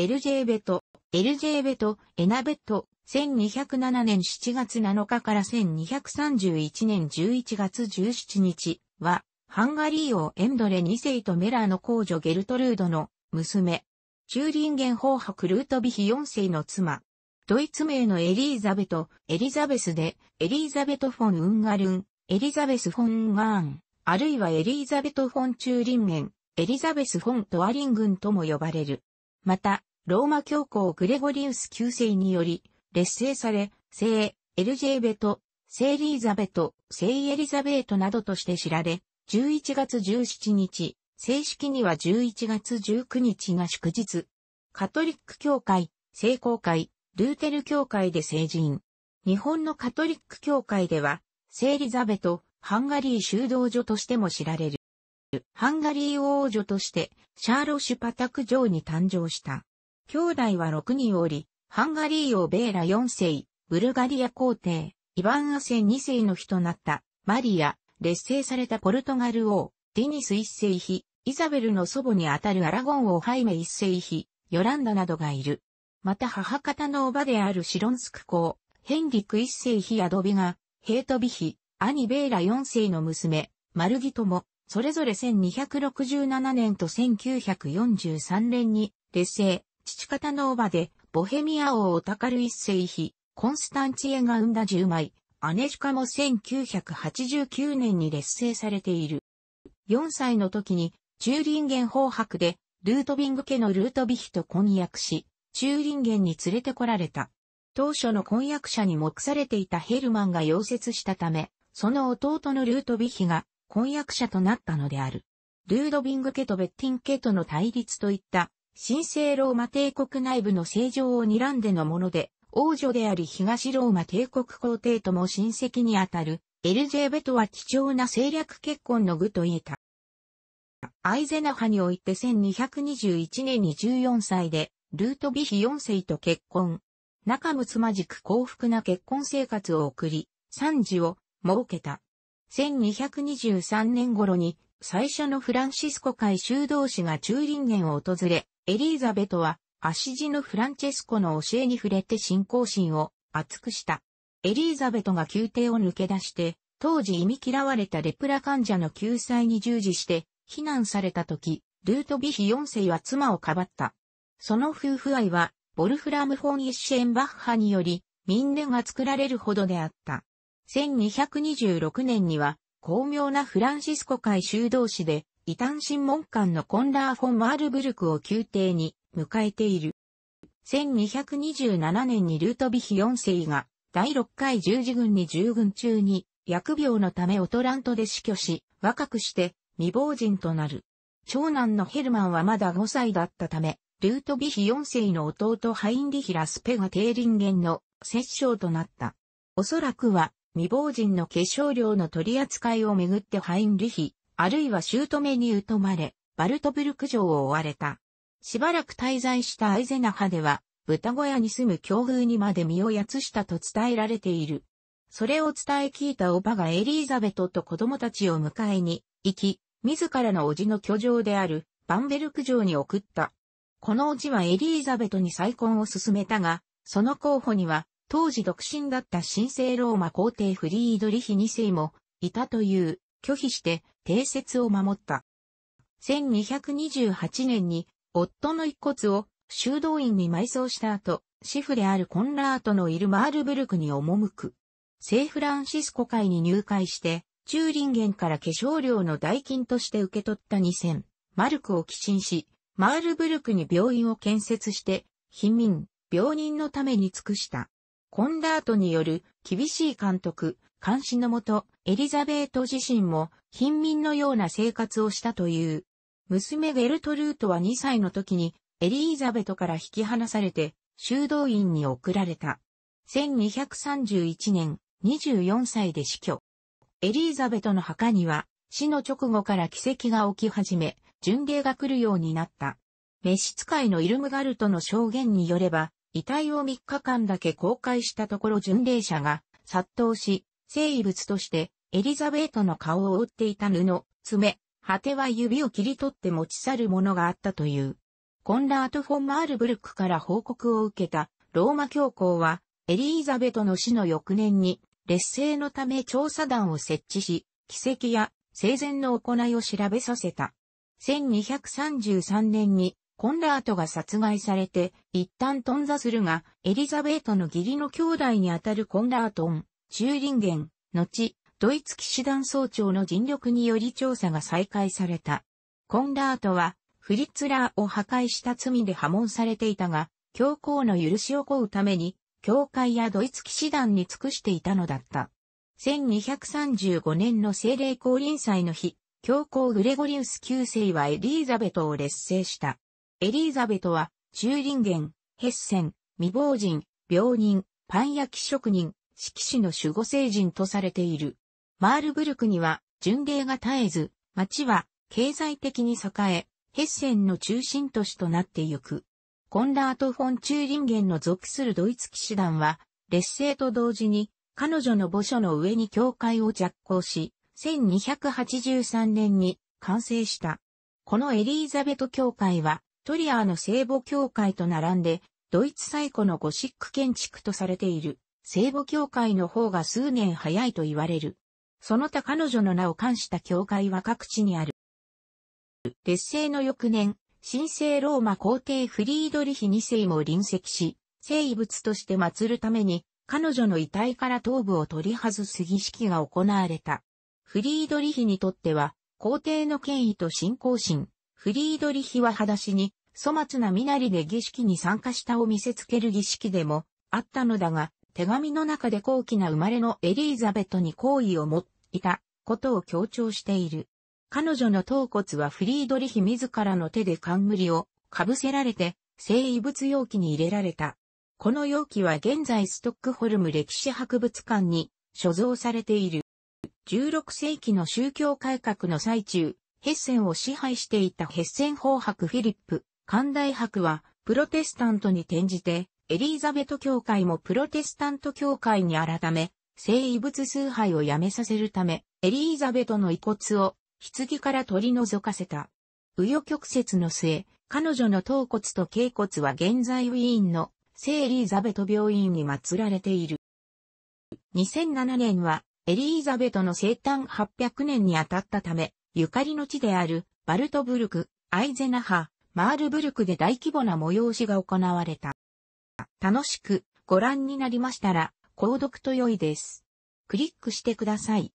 エルジェーベト、エルジェーベト、エナベット、1207年7月7日から1231年11月17日は、ハンガリー王エンドレ2世とメラーの公女ゲルトルードの娘、チューリンゲン法伯ルートビヒ4世の妻、ドイツ名のエリーザベト、エリザベスで、エリザベト・フォン・ウンガルン、エリザベス・フォン・ガーン、あるいはエリザベト・フォン・チューリンゲン、エリザベス・フォン・トワリングンとも呼ばれる。また、ローマ教皇グレゴリウス9世により、劣勢され、聖エルジェーベト、聖リーザベト、聖エリザベートなどとして知られ、11月17日、正式には11月19日が祝日。カトリック教会、聖公会、ルーテル教会で成人。日本のカトリック教会では、聖リザベト、ハンガリー修道女としても知られる。ハンガリー王女として、シャーロシュパタク城に誕生した。兄弟は6人おり、ハンガリー王ベーラ4世、ブルガリア皇帝、イヴァンアセン2世の日となった、マリア、劣勢されたポルトガル王、ディニス1世妃、イザベルの祖母にあたるアラゴン王ハイメ1世妃、ヨランダなどがいる。また母方の叔母であるシロンスク公、ヘンリク1世妃アドビガ、ヘイトビ妃、兄ベーラ4世の娘、マルギトも、それぞれ1267年と1943年に、劣勢、父方の叔母で、ボヘミア王オタカル一世妃、コンスタンチエが生んだ10枚、アネシカも1989年に劣勢されている。4歳の時に、チューリンゲン法博で、ルートビング家のルートビヒと婚約し、チューリンゲンに連れてこられた。当初の婚約者に目されていたヘルマンが溶接したため、その弟のルートビヒが婚約者となったのである。ルードビング家とベッティン家との対立といった神聖ローマ帝国内部の政情を睨んでのもので、王女であり東ローマ帝国皇帝とも親戚にあたる、エルジェベトは貴重な政略結婚の具と言えた。アイゼナハにおいて1221年に14歳で、ルートビヒ4世と結婚。仲睦まじく幸福な結婚生活を送り、三次を設けた。1223年頃に、最初のフランシスコ会修道士が中林園を訪れ、エリーザベトは、足地のフランチェスコの教えに触れて信仰心を厚くした。エリーザベトが宮廷を抜け出して、当時忌み嫌われたレプラ患者の救済に従事して、避難された時、ルートビヒ4世は妻をかばった。その夫婦愛は、ボルフラム・フォン・イッシェンバッハにより、民年が作られるほどであった。1226年には、巧妙なフランシスコ会修道士で、異端審問官のコンラー・フォン・マールブルクを宮廷に迎えている。1227年にルートビヒ4世が第6回十字軍に従軍中に薬病のためオトラントで死去し、若くして未亡人となる。長男のヘルマンはまだ5歳だったため、ルートビヒ4世の弟ハインリヒ・ラスペリンゲンの摂政となった。おそらくは未亡人の化粧料の取り扱いをめぐってハインリヒ、あるいは姑に疎まれ、バルトブルク城を追われた。しばらく滞在したアイゼナハでは、豚小屋に住む境遇にまで身をやつしたと伝えられている。それを伝え聞いたおばがエリーザベトと子供たちを迎えに行き、自らのおじの居城であるバンベルク城に送った。このおじはエリーザベトに再婚を勧めたが、その候補には当時独身だった神聖ローマ皇帝フリードリヒ2世もいたという拒否して定説を守った。1228年に夫の一骨を修道院に埋葬した後、シフであるコンラートのいるマールブルクに赴く。聖フランシスコ会に入会して、中林ンから化粧料の代金として受け取った2000、マルクを寄進し、マールブルクに病院を建設して、貧民、病人のために尽くした。コンダートによる厳しい監督、監視のもと、エリザベート自身も貧民のような生活をしたという。娘ゲルトルートは2歳の時にエリーザベトから引き離されて修道院に送られた。1231年、24歳で死去。エリーザベトの墓には死の直後から奇跡が起き始め、巡礼が来るようになった。召使いのイルムガルトの証言によれば、遺体を3日間だけ公開したところ巡礼者が殺到し、生物としてエリザベートの顔を打っていた布、爪、果ては指を切り取って持ち去るものがあったという。コンラート・フォン・マールブルクから報告を受けたローマ教皇は、エリザベトの死の翌年に、劣勢のため調査団を設置し、奇跡や生前の行いを調べさせた。1233年にコンラートが殺害されて、一旦頓挫するが、エリザベートの義理の兄弟にあたるコンラートン、チューリンゲン、後、ドイツ騎士団総長の尽力により調査が再開された。コンラートは、フリッツラーを破壊した罪で破門されていたが、教皇の許しを請うために、教会やドイツ騎士団に尽くしていたのだった。1235年の聖霊降臨祭の日、教皇グレゴリウス9世はエリザベトを劣勢した。エリーザベトは、中林源、ヘッセン、未亡人、病人、パン焼き職人、色紙の守護聖人とされている。マールブルクには、巡礼が絶えず、町は、経済的に栄え、ヘッセンの中心都市となってゆく。コンラート・フォン・チューリンゲンの属するドイツ騎士団は、劣勢と同時に、彼女の墓所の上に教会を着工し、1283年に完成した。このエリーザベト教会は、トリアーの聖母教会と並んで、ドイツ最古のゴシック建築とされている、聖母教会の方が数年早いと言われる。その他彼女の名を冠した教会は各地にある。劣勢の翌年、神聖ローマ皇帝フリードリヒ2世も臨席し、聖遺物として祀るために、彼女の遺体から頭部を取り外す儀式が行われた。フリードリヒにとっては、皇帝の権威と信仰心、フリードリヒは裸足に、粗末な身なりで儀式に参加したを見せつける儀式でもあったのだが、手紙の中で高貴な生まれのエリーザベトに好意を持っていたことを強調している。彼女の頭骨はフリードリヒ自らの手で冠をかぶせられて、聖遺物容器に入れられた。この容器は現在ストックホルム歴史博物館に所蔵されている。16世紀の宗教改革の最中、ヘッセンを支配していたヘッセン法白フィリップ寛大博は、プロテスタントに転じて、エリーザベト教会もプロテスタント教会に改め、聖遺物崇拝をやめさせるため、エリーザベトの遺骨を、棺から取り除かせた。紆余曲折の末、彼女の頭骨と頸骨は現在ウィーンの聖エリーザベト病院に祀られている。2007年は、エリーザベトの生誕800年にあたったため、ゆかりの地である、バルトブルク、アイゼナハ、マールブルクで大規模な催しが行われた。楽しくご覧になりましたら、購読と良いです。クリックしてください。